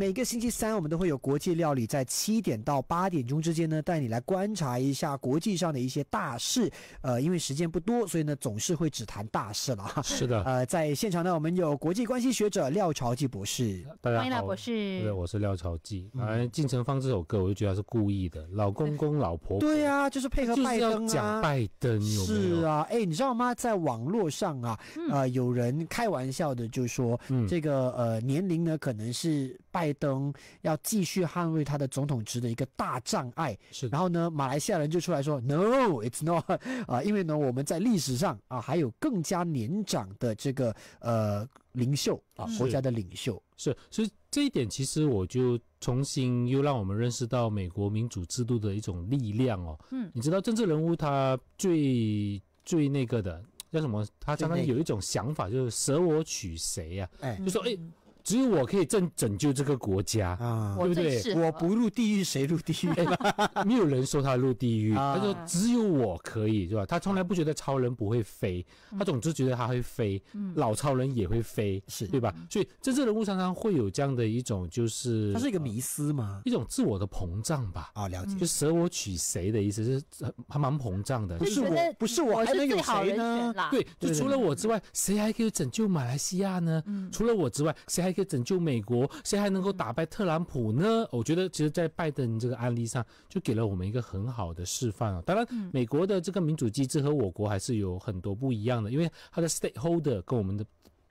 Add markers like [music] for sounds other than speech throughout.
每个星期三，我们都会有国际料理，在七点到八点钟之间呢，带你来观察一下国际上的一些大事。呃，因为时间不多，所以呢，总是会只谈大事了。是的。呃，在现场呢，我们有国际关系学者廖朝记博士。大家好，我是廖朝反正《进城方》这首歌，我就觉得是故意的。老公公老婆婆。对啊，就是配合拜登啊。拜登。是啊。哎，你知道吗？在网络上啊，呃，有人开玩笑的就说，这个呃年龄呢，可能是。拜登要继续捍卫他的总统职的一个大障碍，是。然后呢，马来西亚人就出来说 “No, it's not [laughs] 啊，因为呢，我们在历史上啊，还有更加年长的这个呃领袖啊，国家的领袖。是，所以这一点其实我就重新又让我们认识到美国民主制度的一种力量哦。嗯，你知道政治人物他最最那个的叫什么？他常常有一种想法，就是舍我取谁呀？就说哎。只有我可以拯拯救这个国家啊，对不对？我不入地狱谁入地狱？[laughs] 没有人说他入地狱。他说只有我可以，是吧？他从来不觉得超人不会飞，他总是觉得他会飞。老超人也会飞，是对吧？所以真正人物常常会有这样的一种，就是他是一个迷思吗？一种自我的膨胀吧？啊，了解，就舍我取谁的意思是还蛮膨胀的。不是我不是我还能有谁呢？对，就除了我之外，谁还可以拯救马来西亚呢？除了我之外，谁还可以拯救美国，谁还能够打败特朗普呢？我觉得，其实，在拜登这个案例上，就给了我们一个很好的示范啊。当然，美国的这个民主机制和我国还是有很多不一样的，因为他的 stakeholder 跟我们的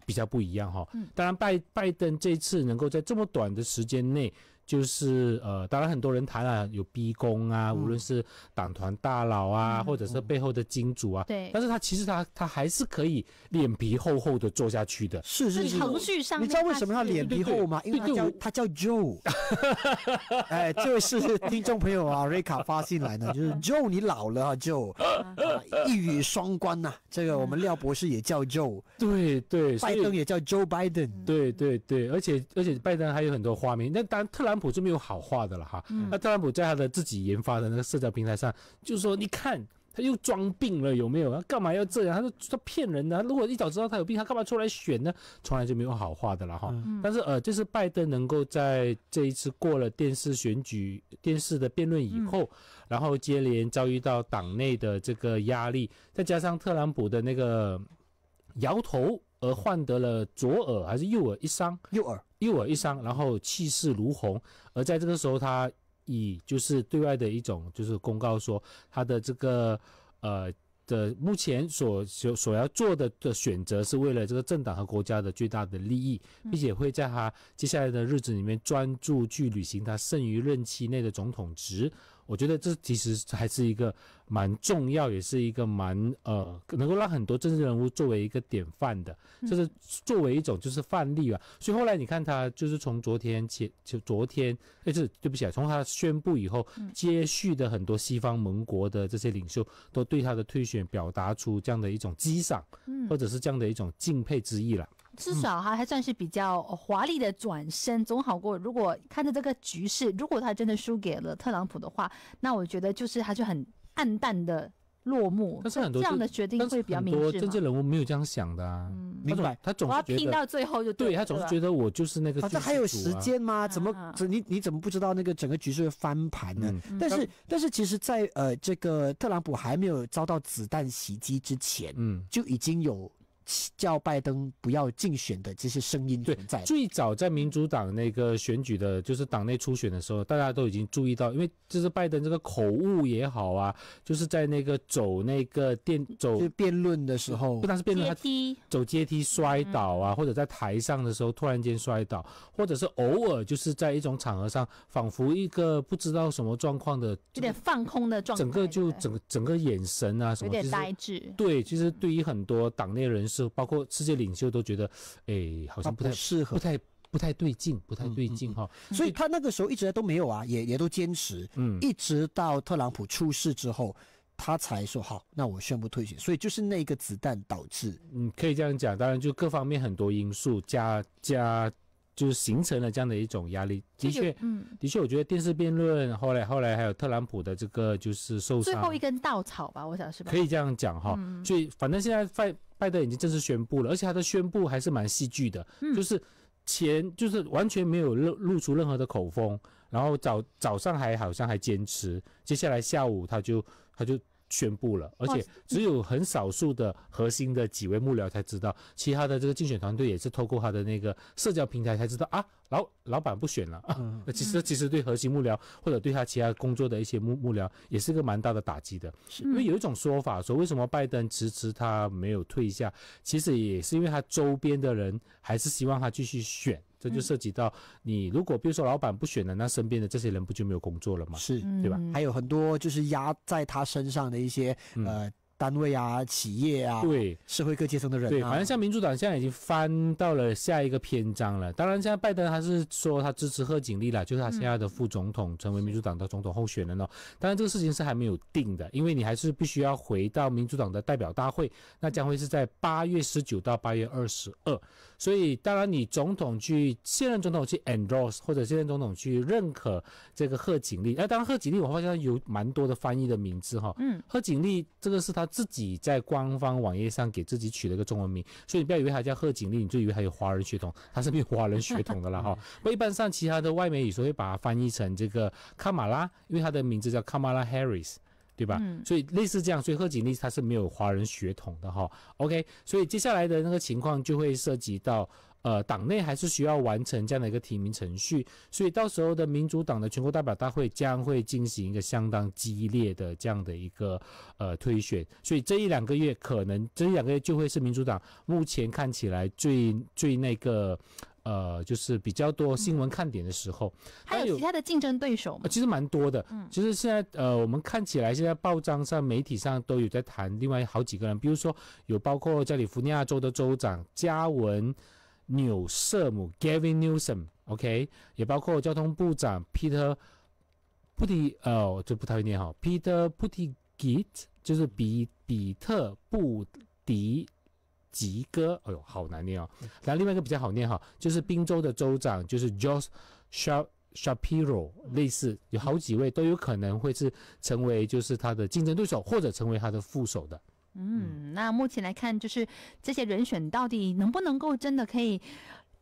比较不一样哈。当然，拜拜登这次能够在这么短的时间内。就是呃，当然很多人谈啊，有逼宫啊，无论是党团大佬啊，或者是背后的金主啊，对。但是他其实他他还是可以脸皮厚厚的做下去的。是是是。程序上，你知道为什么他脸皮厚吗？因为他叫他叫 Joe。[laughs] 哎，这位是听众朋友啊，Rica [laughs] 发信来呢，就是 [laughs] Joe，你老了啊，Joe，一语双关呐。这个我们廖博士也叫 Joe，对对，拜登也叫 Joe Biden，对对对，而且而且拜登还有很多花名，那当然特朗普。特朗普就没有好话的了哈。那特朗普在他的自己研发的那个社交平台上，就说：“你看他又装病了，有没有？他干嘛要这样？他说他骗人呢。如果一早知道他有病，他干嘛出来选呢？从来就没有好话的了哈。但是呃，就是拜登能够在这一次过了电视选举、电视的辩论以后，然后接连遭遇到党内的这个压力，再加上特朗普的那个摇头，而换得了左耳还是右耳一伤？右耳。一我一伤，然后气势如虹。而在这个时候，他以就是对外的一种就是公告说，他的这个呃的目前所所所要做的的选择，是为了这个政党和国家的最大的利益，并且会在他接下来的日子里面专注去履行他剩余任期内的总统职。我觉得这其实还是一个蛮重要，也是一个蛮呃能够让很多政治人物作为一个典范的，就是作为一种就是范例吧。所以后来你看他就是从昨天前就昨天哎是对不起啊，从他宣布以后，接续的很多西方盟国的这些领袖都对他的推选表达出这样的一种激赏，或者是这样的一种敬佩之意了。至少哈还算是比较华丽的转身，总好过如果看着这个局势，如果他真的输给了特朗普的话，那我觉得就是他就很暗淡的落幕。但是很多这样的决定会比较明智。真正人物没有这样想的啊，明白？他总是觉得。要拼到最后就对，他总是觉得我就是那个。好像还有时间吗？怎么你你怎么不知道那个整个局势会翻盘呢？但是但是，其实，在呃这个特朗普还没有遭到子弹袭击之前，嗯，就已经有。叫拜登不要竞选的这些声音存在。最早在民主党那个选举的，就是党内初选的时候，大家都已经注意到，因为就是拜登这个口误也好啊，就是在那个走那个电走辩论的时候，不但是辩论，他走阶梯摔倒啊，或者在台上的时候突然间摔倒，或者是偶尔就是在一种场合上，仿佛一个不知道什么状况的，有点放空的状，态，整个就整个整个眼神啊什么，有点呆滞。对，其实对于很多党内人士。就包括世界领袖都觉得，哎，好像不太适合，不太不太对劲，不太对劲哈。所以他那个时候一直都没有啊，也也都坚持，嗯，一直到特朗普出事之后，他才说好，那我宣布退选。所以就是那个子弹导致，嗯，可以这样讲。当然就各方面很多因素加加。就是形成了这样的一种压力，的确，嗯，的确，我觉得电视辩论后来后来还有特朗普的这个就是受伤最后一根稻草吧，我想是吧？可以这样讲哈。所以反正现在拜拜登已经正式宣布了，而且他的宣布还是蛮戏剧的，就是前就是完全没有露露出任何的口风，然后早早上还好像还坚持，接下来下午他就他就。宣布了，而且只有很少数的核心的几位幕僚才知道，其他的这个竞选团队也是透过他的那个社交平台才知道啊。老老板不选了啊，其实其实对核心幕僚或者对他其他工作的一些幕幕僚也是个蛮大的打击的。因为有一种说法说，为什么拜登迟迟他没有退下，其实也是因为他周边的人还是希望他继续选。这就涉及到你，如果比如说老板不选了，那身边的这些人不就没有工作了吗？是对吧？还有很多就是压在他身上的一些呃单位啊、企业啊，对，社会各阶层的人。对，反正像民主党现在已经翻到了下一个篇章了。当然，现在拜登还是说他支持贺锦丽了，就是他现在的副总统成为民主党的总统候选人了。当然，这个事情是还没有定的，因为你还是必须要回到民主党的代表大会，那将会是在八月十九到八月二十二。所以，当然，你总统去现任总统去 endorse，或者现任总统去认可这个贺锦丽。哎，当然，贺锦丽我发现有蛮多的翻译的名字哈。嗯，贺锦丽这个是他自己在官方网页上给自己取了个中文名，所以你不要以为他叫贺锦丽，你就以为他有华人血统，他是没有华人血统的啦哈。那 [laughs] 一般上其他的外媒有时候会把它翻译成这个卡马拉，因为他的名字叫卡马拉 Harris。对吧？所以类似这样，所以贺锦丽他是没有华人血统的哈。OK，所以接下来的那个情况就会涉及到，呃，党内还是需要完成这样的一个提名程序。所以到时候的民主党的全国代表大会将会进行一个相当激烈的这样的一个呃推选。所以这一两个月可能，这一两个月就会是民主党目前看起来最最那个。呃，就是比较多新闻看点的时候，还有其他的竞争对手吗？其实蛮多的。嗯，其实现在呃，我们看起来现在报章上、媒体上都有在谈另外好几个人，比如说有包括加利福尼亚州的州长加文纽瑟姆 （Gavin Newsom），OK，也包括交通部长 Peter p u t y 呃，这不太会念哈，Peter p u t y g i t 就是比比特布迪。吉哥，哎呦，好难念哦。然后另外一个比较好念哈，就是宾州的州长就是 Joe s Shar Shapiro，类似有好几位都有可能会是成为就是他的竞争对手或者成为他的副手的。嗯，那目前来看，就是这些人选到底能不能够真的可以？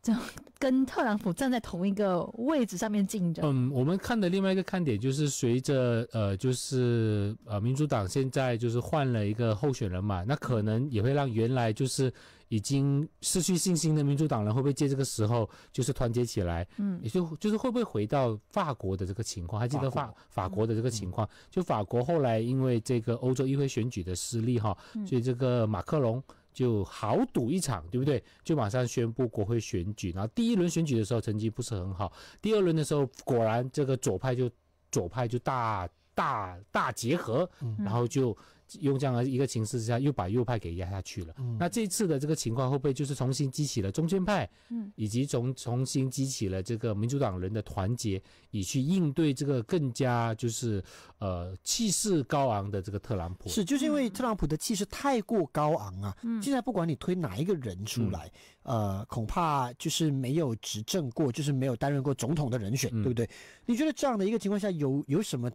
就跟特朗普站在同一个位置上面竞争。嗯，我们看的另外一个看点就是，随着呃，就是呃，民主党现在就是换了一个候选人嘛，那可能也会让原来就是已经失去信心的民主党人会不会借这个时候就是团结起来？嗯，也就就是会不会回到法国的这个情况？还记得法法国的这个情况？就法国后来因为这个欧洲议会选举的失利哈，所以这个马克龙。就好赌一场，对不对？就马上宣布国会选举，然后第一轮选举的时候成绩不是很好，第二轮的时候果然这个左派就左派就大大大结合，然后就。用这样的一个形势之下，又把右派给压下去了。那这次的这个情况会不会就是重新激起了中间派，嗯，以及重重新激起了这个民主党人的团结，以去应对这个更加就是呃气势高昂的这个特朗普。是，就是因为特朗普的气势太过高昂啊。现在不管你推哪一个人出来，呃，恐怕就是没有执政过，就是没有担任过总统的人选，对不对？你觉得这样的一个情况下，有有什么？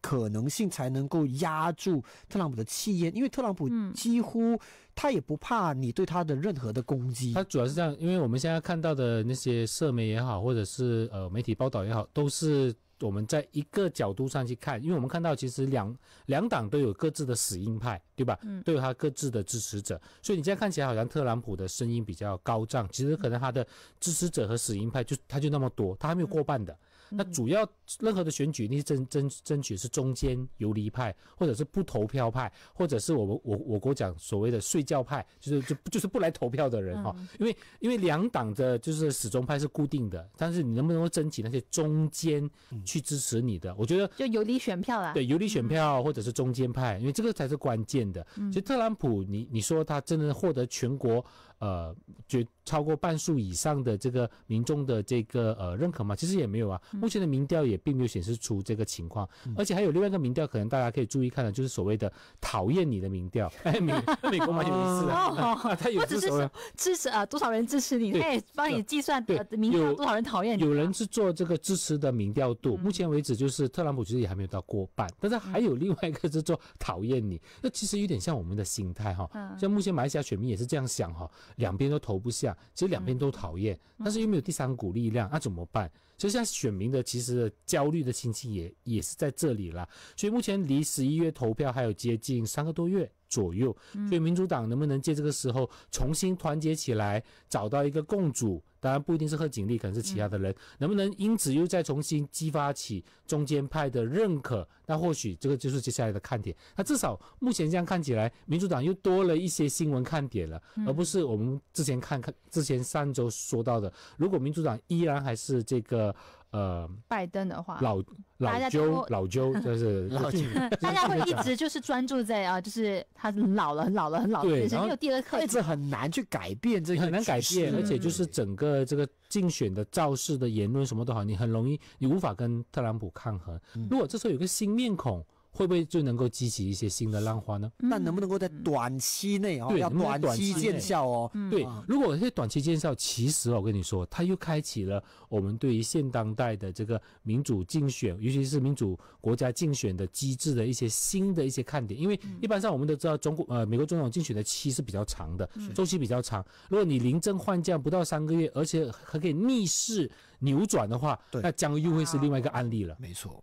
可能性才能够压住特朗普的气焰，因为特朗普几乎他也不怕你对他的任何的攻击。他主要是这样，因为我们现在看到的那些社媒也好，或者是呃媒体报道也好，都是我们在一个角度上去看。因为我们看到其实两两党都有各自的死硬派，对吧？嗯，都有他各自的支持者，所以你现在看起来好像特朗普的声音比较高涨，其实可能他的支持者和死硬派就他就那么多，他还没有过半的。那主要任何的选举，你争争争取是中间游离派，或者是不投票派，或者是我们我我国我讲所谓的睡觉派，就是就就是不来投票的人哈，因为因为两党的就是始终派是固定的，但是你能不能够争取那些中间去支持你的？我觉得就游离选票啦，对游离选票或者是中间派，因为这个才是关键的。其实特朗普，你你说他真的获得全国。呃，绝超过半数以上的这个民众的这个呃认可吗？其实也没有啊。目前的民调也并没有显示出这个情况，而且还有另外一个民调，可能大家可以注意看的，就是所谓的讨厌你的民调。[laughs] 哎，美美国蛮有意思的，[laughs] 他有支持支持啊，多少人支持你？他也帮你计算的民调多少人讨厌你？有人是做这个支持的民调度，目前为止就是特朗普其实也还没有到过半，但是还有另外一个是做讨厌你，那其实有点像我们的心态哈。像目前马来西亚选民也是这样想哈。两边都投不下，其实两边都讨厌，但是又没有第三股力量，那怎么办？所以现在选民的其实焦虑的心情也也是在这里啦。所以目前离十一月投票还有接近三个多月。左右，所以民主党能不能借这个时候重新团结起来，找到一个共主？当然不一定是贺锦丽，可能是其他的人。能不能因此又再重新激发起中间派的认可？那或许这个就是接下来的看点。那至少目前这样看起来，民主党又多了一些新闻看点了，而不是我们之前看看之前上周说到的，如果民主党依然还是这个。呃，拜登的话，老老揪老揪 [laughs] 就是 [laughs] [laughs] 大家会一直就是专注在啊，就是他老了，老了，很老了，然有第二颗，这很难去改变，这很难改变，而且就是整个这个竞选的造势的言论什么都好，你很容易，你无法跟特朗普抗衡。如果这时候有个新面孔。会不会就能够激起一些新的浪花呢？那能不能够在短期内啊？对，短期见效哦。对，如果是短期见效，其实我跟你说，它又开启了我们对于现当代的这个民主竞选，尤其是民主国家竞选的机制的一些新的一些看点。因为一般上我们都知道，中国呃，美国总统竞选的期是比较长的，周期比较长。如果你临阵换将不到三个月，而且还可以逆势扭转的话，那将又会是另外一个案例了。没错。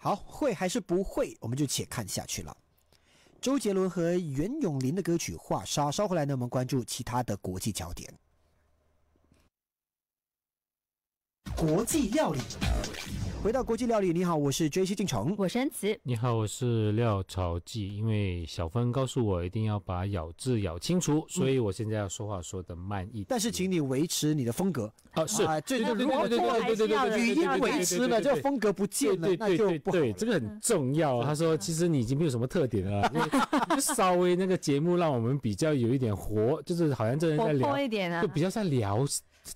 好，会还是不会，我们就且看下去了。周杰伦和袁咏琳的歌曲《画沙》，稍后来呢，我们关注其他的国际焦点。国际料理，回到国际料理。你好，我是追 C 进城。我是安慈。你好，我是廖朝记。因为小芬告诉我一定要把咬字咬清楚，所以我现在要说话说的慢一点。但是，请你维持你的风格。啊，是啊，对对对对对还语音维持了，就风格不见了，那就不好。对，这个很重要。他说，其实你已经没有什么特点了，稍微那个节目让我们比较有一点活，就是好像这人在聊，就比较在聊。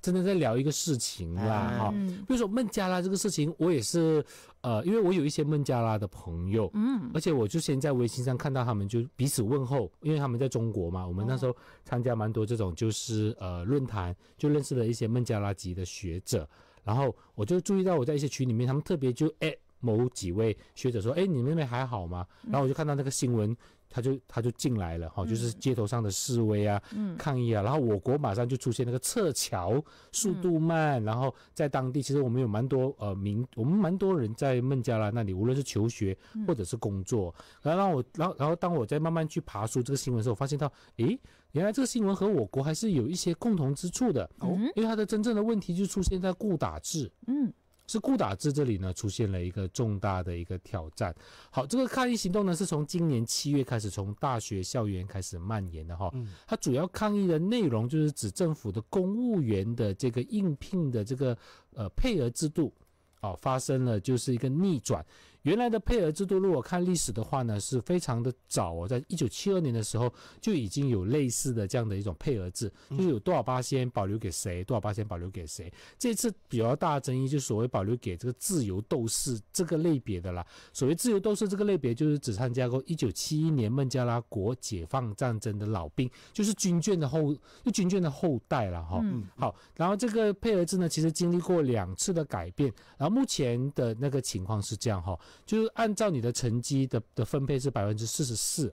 真的在聊一个事情啦，哈，比如说孟加拉这个事情，我也是，呃，因为我有一些孟加拉的朋友，嗯，而且我就先在微信上看到他们就彼此问候，因为他们在中国嘛，我们那时候参加蛮多这种就是呃论坛，就认识了一些孟加拉籍的学者，然后我就注意到我在一些群里面，他们特别就哎某几位学者说，哎，你们那边还好吗？然后我就看到那个新闻。他就他就进来了哈，就是街头上的示威啊，抗议啊，然后我国马上就出现那个撤侨，速度慢，然后在当地其实我们有蛮多呃民，我们蛮多人在孟加拉那里，无论是求学或者是工作，然后让我然后然后当我在慢慢去爬书这个新闻的时候，我发现到，诶，原来这个新闻和我国还是有一些共同之处的，因为它的真正的问题就出现在固打制，嗯。是顾打志这里呢出现了一个重大的一个挑战。好，这个抗议行动呢是从今年七月开始，从大学校园开始蔓延的哈。它主要抗议的内容就是指政府的公务员的这个应聘的这个呃配额制度，哦发生了就是一个逆转。原来的配额制度，如果看历史的话呢，是非常的早哦，在一九七二年的时候就已经有类似的这样的一种配额制，就是有多少八仙保留给谁，多少八仙保留给谁。这次比较大的争议就所谓保留给这个自由斗士这个类别的啦。所谓自由斗士这个类别，就是只参加过一九七一年孟加拉国解放战争的老兵，就是军眷的后，就军眷的后代了哈。嗯，好，然后这个配额制呢，其实经历过两次的改变，然后目前的那个情况是这样哈。就是按照你的成绩的的分配是百分之四十四，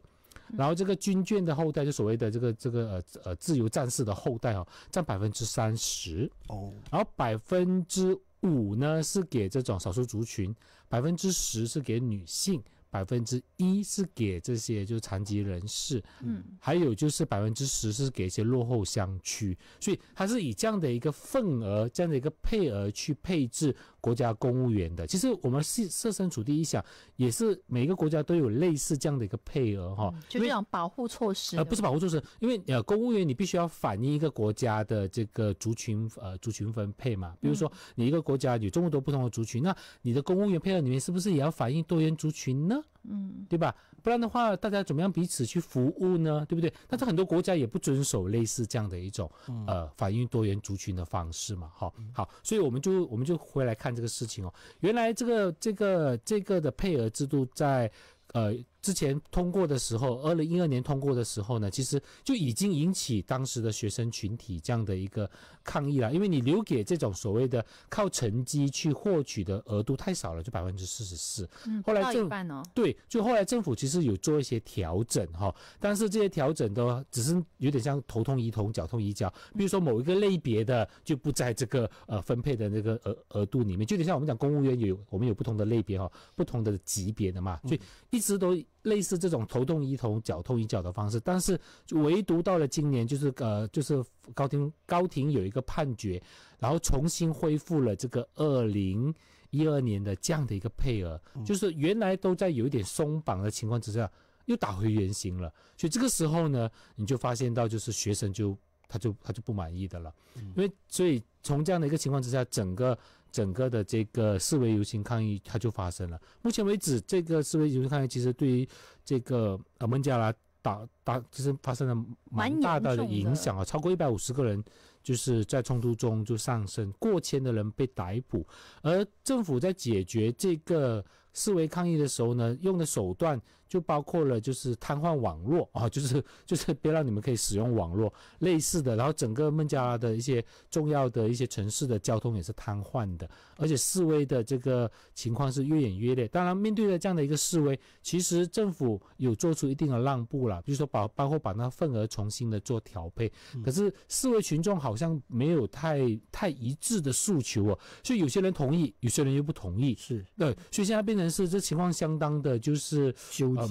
然后这个军眷的后代就所谓的这个这个呃呃自由战士的后代哦，占百分之三十哦，然后百分之五呢是给这种少数族群，百分之十是给女性。百分之一是给这些就是残疾人士，嗯，还有就是百分之十是给一些落后乡区，所以它是以这样的一个份额、这样的一个配额去配置国家公务员的。其实我们是设身处地一想，也是每个国家都有类似这样的一个配额哈，就是讲保护措施？呃，不是保护措施，因为呃，公务员你必须要反映一个国家的这个族群呃族群分配嘛。比如说你一个国家有这么多不同的族群，那你的公务员配额里面是不是也要反映多元族群呢？嗯，对吧？不然的话，大家怎么样彼此去服务呢？对不对？但是很多国家也不遵守类似这样的一种呃反映多元族群的方式嘛，哈，好，所以我们就我们就回来看这个事情哦。原来这个这个这个的配额制度在呃。之前通过的时候，二零一二年通过的时候呢，其实就已经引起当时的学生群体这样的一个抗议了，因为你留给这种所谓的靠成绩去获取的额度太少了，就百分之四十四。嗯，后来呢？对，就后来政府其实有做一些调整哈，但是这些调整都只是有点像头痛医头，脚痛医脚，比如说某一个类别的就不在这个呃分配的那个额额度里面，就点像我们讲公务员有我们有不同的类别哈，不同的级别的嘛，所以一直都。类似这种头痛医头、脚痛医脚的方式，但是唯独到了今年，就是呃，就是高庭高庭有一个判决，然后重新恢复了这个二零一二年的这样的一个配额，就是原来都在有一点松绑的情况之下，又打回原形了。所以这个时候呢，你就发现到就是学生就他就他就不满意的了，因为所以从这样的一个情况之下，整个。整个的这个示威游行抗议，它就发生了。目前为止，这个示威游行抗议其实对于这个呃孟加拉打打，其实发生了蛮大的影响啊，超过一百五十个人就是在冲突中就丧生，过千的人被逮捕，而政府在解决这个示威抗议的时候呢，用的手段。就包括了就是瘫痪网络啊，就是就是别 [laughs] 让你们可以使用网络类似的，然后整个孟加拉的一些重要的一些城市的交通也是瘫痪的，而且示威的这个情况是越演越烈。当然，面对着这样的一个示威，其实政府有做出一定的让步了，比如说把包括把那份额重新的做调配，可是示威群众好像没有太太一致的诉求哦，所以有些人同意，有些人又不同意，是对，所以现在变成是这情况相当的，就是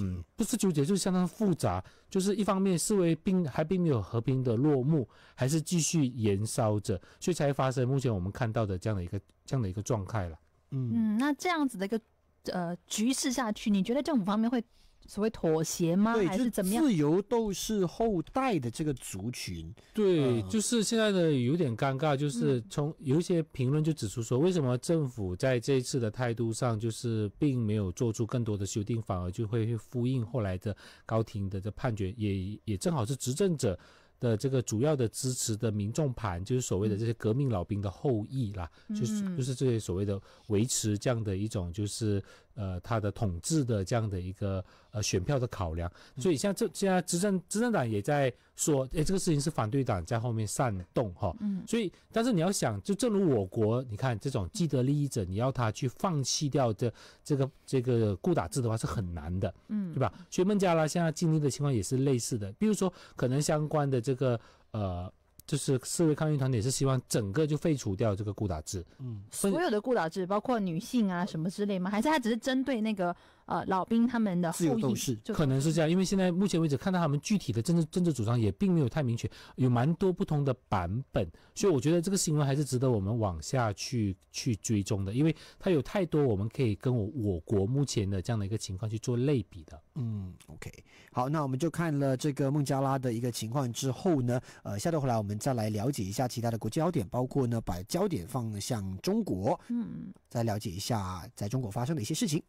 嗯，不是纠结，就是相当复杂。就是一方面，视为并还并没有和平的落幕，还是继续燃烧着，所以才会发生目前我们看到的这样的一个这样的一个状态了。嗯，那这样子的一个呃局势下去，你觉得政府方面会？所谓妥协吗？还是怎么样？自由斗士后代的这个族群，对，就是现在的有点尴尬，就是从有一些评论就指出说，为什么政府在这一次的态度上，就是并没有做出更多的修订，反而就会去呼应后来的高庭的这判决，也也正好是执政者的这个主要的支持的民众盘，就是所谓的这些革命老兵的后裔啦，就是就是这些所谓的维持这样的一种就是。呃，他的统治的这样的一个呃选票的考量，所以像这现在执政执政党也在说，哎，这个事情是反对党在后面煽动哈，嗯，所以但是你要想，就正如我国，你看这种既得利益者，你要他去放弃掉这这个这个固打制的话是很难的，嗯，对吧？所以孟加拉现在经历的情况也是类似的，比如说可能相关的这个呃。就是四位抗议团体也是希望整个就废除掉这个固打制，嗯，所有的固打制，包括女性啊什么之类吗？还是他只是针对那个？呃，老兵他们的后裔可能是这样，因为现在目前为止看到他们具体的政治政治主张也并没有太明确，有蛮多不同的版本，所以我觉得这个新闻还是值得我们往下去去追踪的，因为它有太多我们可以跟我我国目前的这样的一个情况去做类比的。嗯，OK，好，那我们就看了这个孟加拉的一个情况之后呢，呃，下周回来我们再来了解一下其他的国际焦点，包括呢把焦点放向中国，嗯，再了解一下在中国发生的一些事情。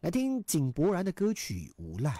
来听井柏然的歌曲《无赖》。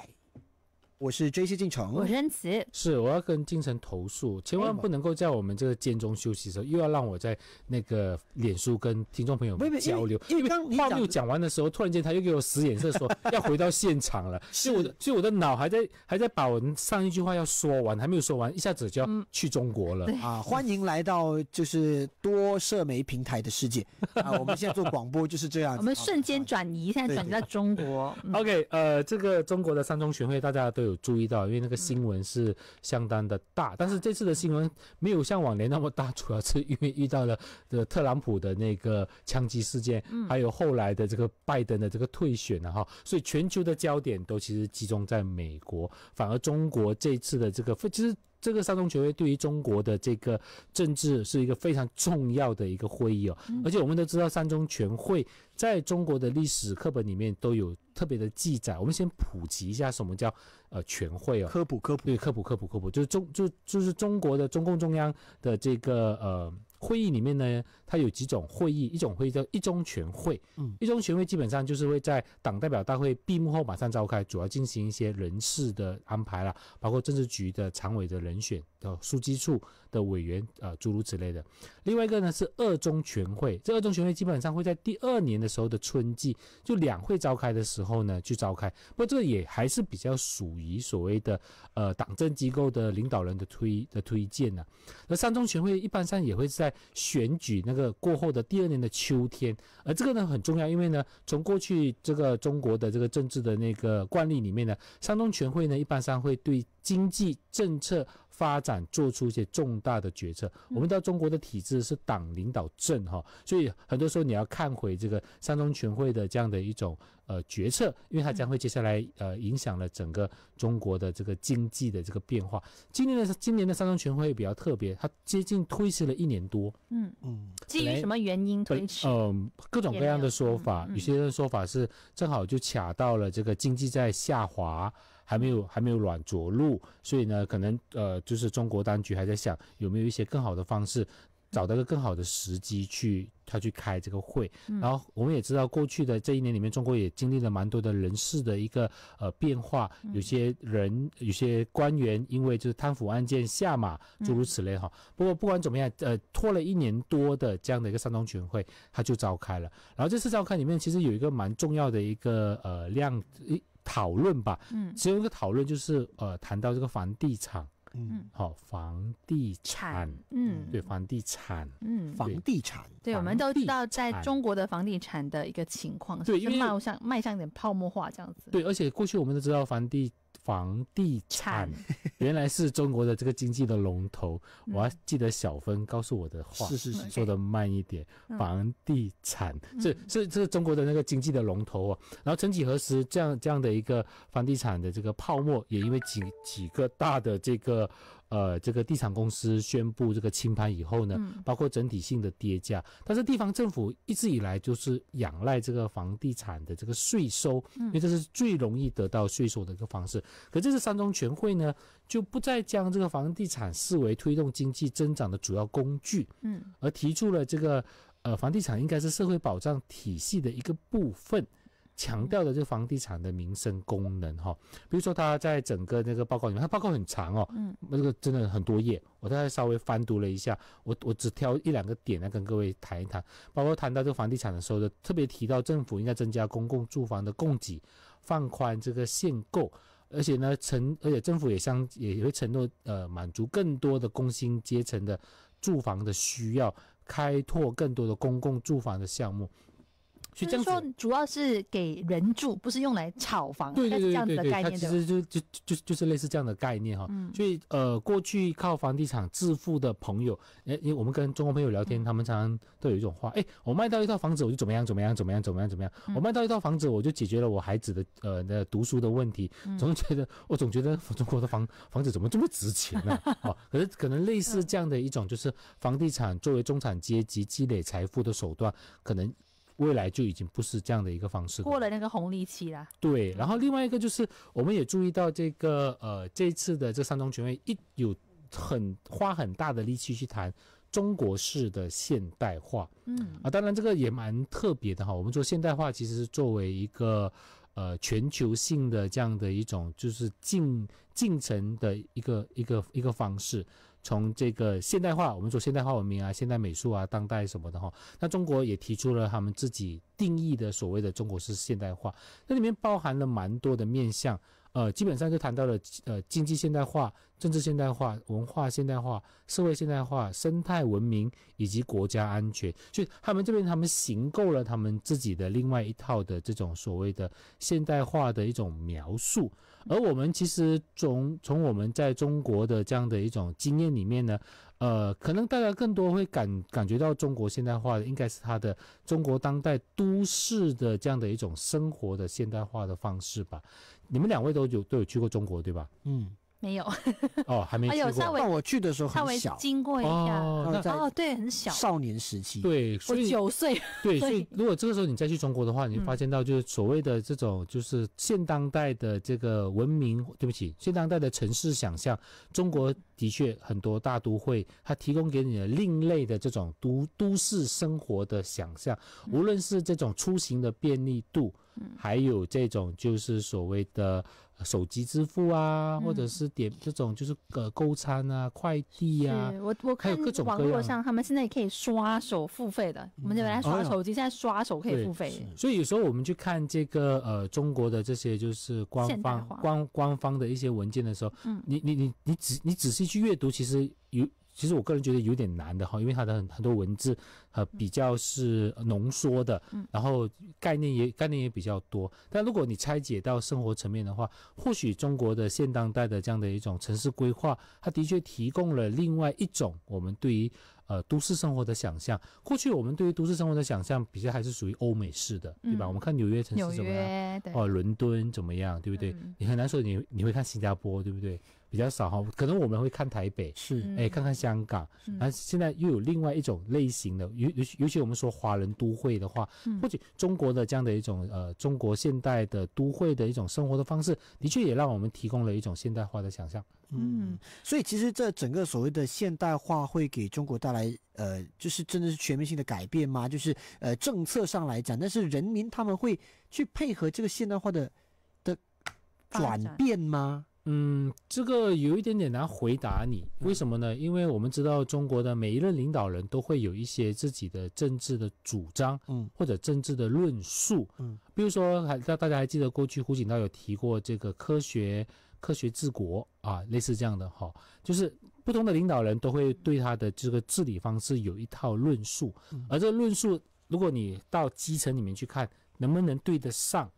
我是 J C 进城，我是恩慈，是我要跟金城投诉，千万不能够在我们这个间中休息的时候，又要让我在那个脸书跟听众朋友们交流。因为话没有讲完的时候，突然间他又给我使眼色，说 [laughs] 要回到现场了。是我的所以我的脑还在还在把我上一句话要说完，还没有说完，一下子就要去中国了啊！欢迎来到就是多社媒平台的世界啊！我们现在做广播就是这样，我们瞬间转移，现在转移在中国。OK，呃，这个中国的三中全会，大家都。有注意到，因为那个新闻是相当的大，但是这次的新闻没有像往年那么大，主要是因为遇到了这个特朗普的那个枪击事件，还有后来的这个拜登的这个退选，然后，所以全球的焦点都其实集中在美国，反而中国这次的这个其实。这个三中全会对于中国的这个政治是一个非常重要的一个会议哦，而且我们都知道三中全会在中国的历史课本里面都有特别的记载。我们先普及一下什么叫呃全会哦，科普科普对科普科普科普，就是中就就是中国的中共中央的这个呃。会议里面呢，它有几种会议，一种会议叫一中全会，嗯，一中全会基本上就是会在党代表大会闭幕后马上召开，主要进行一些人事的安排了，包括政治局的常委的人选的书记处。的委员啊，诸如此类的。另外一个呢是二中全会，这二中全会基本上会在第二年的时候的春季，就两会召开的时候呢去召开。不过这个也还是比较属于所谓的呃党政机构的领导人的推的推荐呢。那三中全会一般上也会在选举那个过后的第二年的秋天。而这个呢很重要，因为呢从过去这个中国的这个政治的那个惯例里面呢，三中全会呢一般上会对经济政策。发展做出一些重大的决策。我们知道中国的体制是党领导政哈，所以很多时候你要看回这个三中全会的这样的一种呃决策，因为它将会接下来呃影响了整个中国的这个经济的这个变化。今年的今年的三中全会比较特别，它接近推迟了一年多。嗯嗯，基于什么原因推迟？嗯，各种各样的说法，有些说法是正好就卡到了这个经济在下滑。还没有还没有软着陆，所以呢，可能呃就是中国当局还在想有没有一些更好的方式，找到个更好的时机去他去开这个会。然后我们也知道，过去的这一年里面，中国也经历了蛮多的人事的一个呃变化，有些人有些官员因为就是贪腐案件下马，诸如此类哈。不过不管怎么样，呃拖了一年多的这样的一个三中全会，它就召开了。然后这次召开里面其实有一个蛮重要的一个呃量一。讨论吧，嗯，只有一个讨论就是，呃，谈到这个房地产，嗯，好，房地产，嗯，对，房地产，嗯，房地产，对，我们都知道在中国的房地产的一个情况，对，因为迈向迈向一点泡沫化这样子，对，而且过去我们都知道，房地房地产 [laughs] 原来是中国的这个经济的龙头，我还记得小芬告诉我的话，是是是，说的慢一点，房地产是是是，中国的那个经济的龙头哦。然后，曾几何时，这样这样的一个房地产的这个泡沫，也因为几几个大的这个。呃，这个地产公司宣布这个清盘以后呢，包括整体性的跌价，但是地方政府一直以来就是仰赖这个房地产的这个税收，因为这是最容易得到税收的一个方式。可这次三中全会呢，就不再将这个房地产视为推动经济增长的主要工具，嗯，而提出了这个呃，房地产应该是社会保障体系的一个部分。强调的个房地产的民生功能哈，比如说他在整个那个报告里面，他报告很长哦，嗯，那个真的很多页，我大概稍微翻读了一下，我我只挑一两个点来跟各位谈一谈，包括谈到这个房地产的时候呢，特别提到政府应该增加公共住房的供给，放宽这个限购，而且呢承而且政府也相也会承诺呃满足更多的工薪阶层的住房的需要，开拓更多的公共住房的项目。就是说，主要是给人住，不是用来炒房，对对对的概念，其实就就就就是类似这样的概念哈。所以呃，过去靠房地产致富的朋友，哎，我们跟中国朋友聊天，他们常常都有一种话：哎，我卖到一套房子，我就怎么样怎么样怎么样怎么样怎么样，我卖到一套房子，我就解决了我孩子的呃那读书的问题。总觉得我总觉得中国的房房子怎么这么值钱呢？[laughs] 哦，可是可能类似这样的一种，就是房地产作为中产阶级积累财富的手段，可能。未来就已经不是这样的一个方式，过了那个红利期了。对，然后另外一个就是，我们也注意到这个，呃，这次的这三中全会一有很花很大的力气去谈中国式的现代化，嗯啊，当然这个也蛮特别的哈。我们说现代化其实是作为一个，呃，全球性的这样的一种就是进进程的一个一个一个方式。从这个现代化，我们说现代化文明啊，现代美术啊，当代什么的哈，那中国也提出了他们自己定义的所谓的中国式现代化，那里面包含了蛮多的面向。呃，基本上就谈到了呃，经济现代化、政治现代化、文化现代化、社会现代化、生态文明以及国家安全。所以他们这边他们行够了他们自己的另外一套的这种所谓的现代化的一种描述。而我们其实从从我们在中国的这样的一种经验里面呢，呃，可能大家更多会感感觉到中国现代化的应该是它的中国当代都市的这样的一种生活的现代化的方式吧。你们两位都有都有去过中国对吧？嗯，没有。哦，还没去过。有哎、微，那我去的时候很小，经过一下。哦，对，很小。少年时期。对，我九岁。[laughs] 对，所以如果这个时候你再去中国的话，你发现到就是所谓的这种就是现当代的这个文明，对不起，现当代的城市想象，中国的确很多大都会，它提供给你的另类的这种都都市生活的想象，无论是这种出行的便利度。还有这种就是所谓的手机支付啊，或者是点这种就是呃购餐啊、快递啊，我我看网络上他们现在也可以刷手付费的，我们原来刷手机，现在刷手可以付费。所以有时候我们去看这个呃中国的这些就是官方官官方的一些文件的时候，嗯，你你你你仔你仔细去阅读，其实有。其实我个人觉得有点难的哈，因为它的很很多文字，呃，比较是浓缩的，然后概念也概念也比较多。但如果你拆解到生活层面的话，或许中国的现当代的这样的一种城市规划，它的确提供了另外一种我们对于呃都市生活的想象。过去我们对于都市生活的想象，比较还是属于欧美式的，对吧？我们看纽约城市怎么样，哦，伦敦怎么样，对不对？你很难说你你会看新加坡，对不对？比较少哈，可能我们会看台北，是哎，看看香港，而现在又有另外一种类型的，尤尤尤其我们说华人都会的话，或者中国的这样的一种呃中国现代的都会的一种生活的方式，的确也让我们提供了一种现代化的想象。嗯，所以其实这整个所谓的现代化会给中国带来呃，就是真的是全面性的改变吗？就是呃政策上来讲，但是人民他们会去配合这个现代化的的转变吗？嗯，这个有一点点难回答你，为什么呢？因为我们知道中国的每一任领导人都会有一些自己的政治的主张，嗯，或者政治的论述，嗯，比如说还大大家还记得过去胡锦涛有提过这个科学科学治国啊，类似这样的哈，就是不同的领导人都会对他的这个治理方式有一套论述，而这个论述，如果你到基层里面去看，能不能对得上？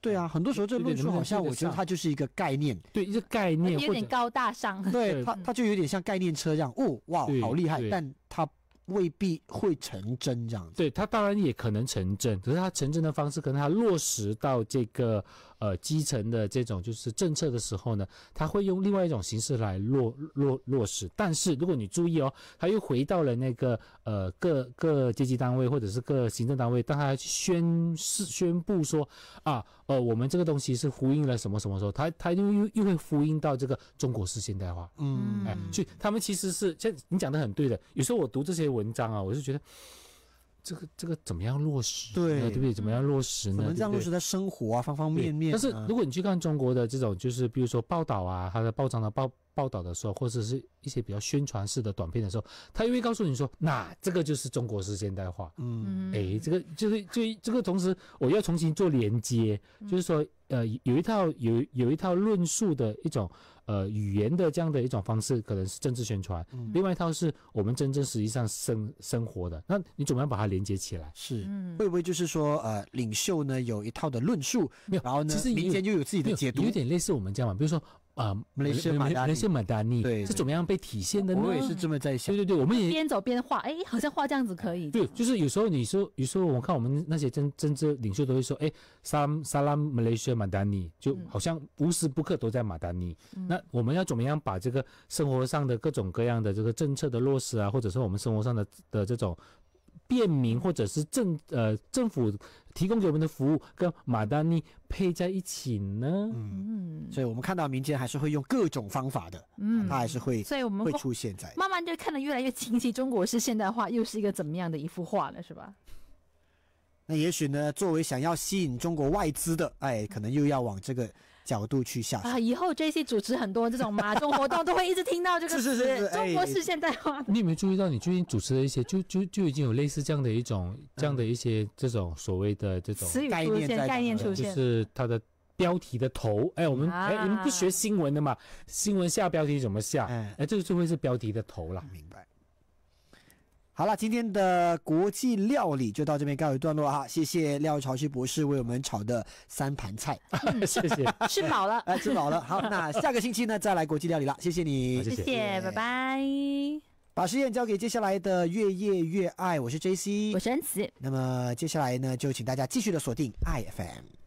对啊，很多时候这论述好像我觉得它就是一个概念，对，一个概念，有点高大上。对它，它就有点像概念车这样，哦，哇，好厉害，但它未必会成真这样。对它，当然也可能成真，可是它成真的方式，可能它落实到这个。呃，基层的这种就是政策的时候呢，他会用另外一种形式来落落落实。但是如果你注意哦，他又回到了那个呃各各阶级单位或者是各行政单位，但他宣是宣布说啊，呃，我们这个东西是呼应了什么什么时候，他他又又会呼应到这个中国式现代化。嗯，哎，所以他们其实是这你讲的很对的。有时候我读这些文章啊，我是觉得。这个这个怎么样落实？对，对不对？怎么样落实呢？怎么落实在生活啊方方面面？但是如果你去看中国的这种，就是比如说报道啊，他的报章的报报道的时候，或者是一些比较宣传式的短片的时候，他又会告诉你说，那这个就是中国式现代化。嗯，哎，这个就是就这个同时，我要重新做连接，就是说。呃，有一套有有一套论述的一种呃语言的这样的一种方式，可能是政治宣传；，另外一套是我们真正实际上生生活的。那你怎么样把它连接起来？是会不会就是说呃，领袖呢有一套的论述，然后呢，其实民间就有自己的解读，有点类似我们这样嘛？比如说。啊，马来西亚马达，西亚马丹尼是怎么样被体现的呢？我也是这么在想。对对对，我们也边走边画，哎，好像画这样子可以。对，就是有时候你说，有时候我看我们那些政政治领袖都会说，哎，萨萨拉马来西亚马达尼，就好像无时不刻都在马达尼。那我们要怎么样把这个生活上的各种各样的这个政策的落实啊，或者是我们生活上的的这种。便民或者是政呃政府提供给我们的服务跟马丹妮配在一起呢？嗯，所以我们看到民间还是会用各种方法的，嗯，他还是会，所以我们会出现在慢慢就看得越来越清晰，中国式现代化又是一个怎么样的一幅画了，是吧？那也许呢，作为想要吸引中国外资的，哎，可能又要往这个。角度去下啊！以后 J C 主持很多这种马拉松活动，都会一直听到这个词。是是是，中国式现代化。你有没有注意到，你最近主持的一些，就就就已经有类似这样的一种，这样的一些这种所谓的这种词语出现，概念出现，就是它的标题的头。哎，我们哎，你们不学新闻的嘛？新闻下标题怎么下？哎，这个就会是标题的头了。明白。好了，今天的国际料理就到这边告一段落啊！谢谢廖朝旭博士为我们炒的三盘菜，谢谢，[laughs] 吃饱了，哎，吃饱了。好，那 [laughs] 下个星期呢再来国际料理了，谢谢你，谢谢，拜拜。把实验交给接下来的越夜越爱，我是 JC，我是恩慈。那么接下来呢，就请大家继续的锁定 IFM。